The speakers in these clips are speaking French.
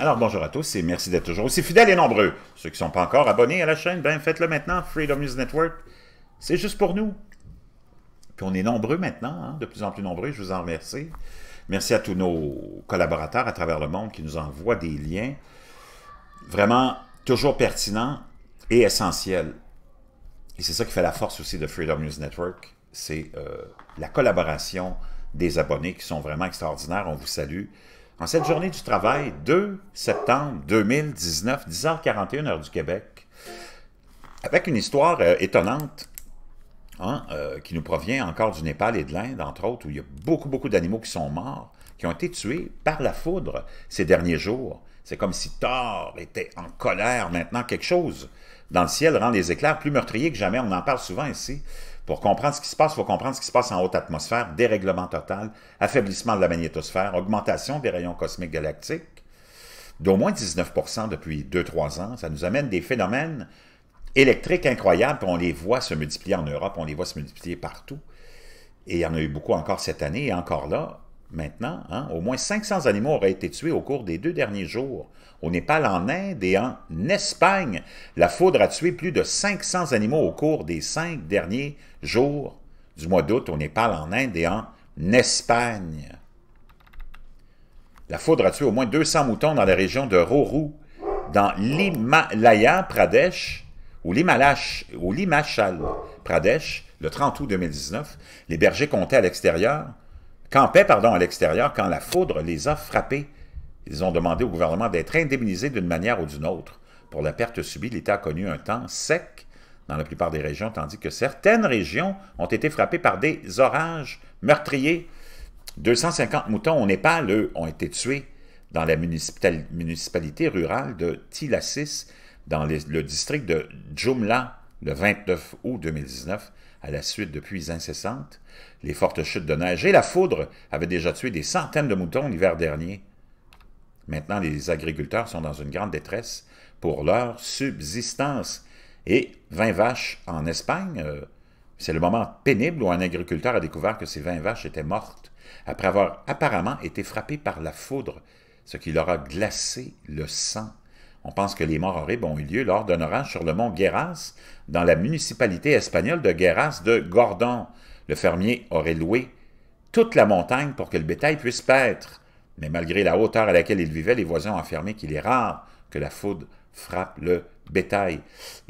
Alors bonjour à tous et merci d'être toujours aussi fidèles et nombreux. Ceux qui ne sont pas encore abonnés à la chaîne, ben faites-le maintenant, Freedom News Network. C'est juste pour nous. Puis on est nombreux maintenant, hein, de plus en plus nombreux, je vous en remercie. Merci à tous nos collaborateurs à travers le monde qui nous envoient des liens vraiment toujours pertinents et essentiels. Et c'est ça qui fait la force aussi de Freedom News Network, c'est euh, la collaboration des abonnés qui sont vraiment extraordinaires. On vous salue. En cette journée du travail, 2 septembre 2019, 10h41 heure du Québec, avec une histoire euh, étonnante hein, euh, qui nous provient encore du Népal et de l'Inde, entre autres, où il y a beaucoup, beaucoup d'animaux qui sont morts, qui ont été tués par la foudre ces derniers jours. C'est comme si Thor était en colère maintenant, quelque chose dans le ciel rend les éclairs plus meurtriers que jamais. On en parle souvent ici. Pour comprendre ce qui se passe, il faut comprendre ce qui se passe en haute atmosphère, dérèglement total, affaiblissement de la magnétosphère, augmentation des rayons cosmiques galactiques d'au moins 19 depuis 2-3 ans. Ça nous amène des phénomènes électriques incroyables, on les voit se multiplier en Europe, on les voit se multiplier partout. Et il y en a eu beaucoup encore cette année, et encore là, maintenant, hein, au moins 500 animaux auraient été tués au cours des deux derniers jours. Au Népal, en Inde et en Espagne, la foudre a tué plus de 500 animaux au cours des cinq derniers jours du mois d'août au Népal, en Inde et en Espagne. La foudre a tué au moins 200 moutons dans la région de Rourou, dans l'Himalaya Pradesh, ou l'Himachal Pradesh, le 30 août 2019. Les bergers comptaient à l'extérieur campaient pardon, à l'extérieur quand la foudre les a frappés. Ils ont demandé au gouvernement d'être indemnisés d'une manière ou d'une autre. Pour la perte subie, l'État a connu un temps sec dans la plupart des régions, tandis que certaines régions ont été frappées par des orages meurtriers. 250 moutons au Népal, eux, ont été tués dans la municipalité rurale de Tilassis, dans le district de Jumla, le 29 août 2019, à la suite de pluies incessantes, les fortes chutes de neige et la foudre avaient déjà tué des centaines de moutons l'hiver dernier. Maintenant, les agriculteurs sont dans une grande détresse pour leur subsistance. Et 20 vaches en Espagne, euh, c'est le moment pénible où un agriculteur a découvert que ses 20 vaches étaient mortes, après avoir apparemment été frappées par la foudre, ce qui leur a glacé le sang. On pense que les morts horribles ont eu lieu lors d'un orage sur le mont Guéras, dans la municipalité espagnole de Guéras de Gordon. Le fermier aurait loué toute la montagne pour que le bétail puisse paître. Mais malgré la hauteur à laquelle il vivait, les voisins ont affirmé qu'il est rare que la foudre frappe le bétail.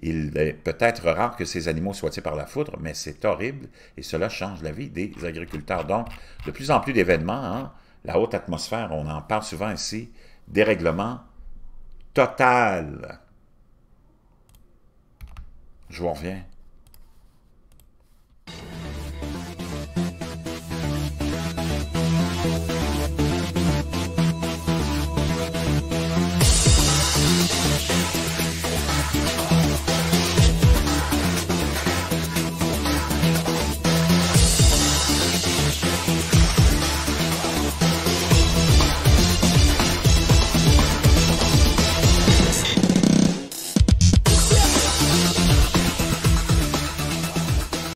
Il est peut-être rare que ces animaux soient tués par la foudre, mais c'est horrible et cela change la vie des agriculteurs. Donc, de plus en plus d'événements, hein, la haute atmosphère, on en parle souvent ici, dérèglements, total. Je vous reviens.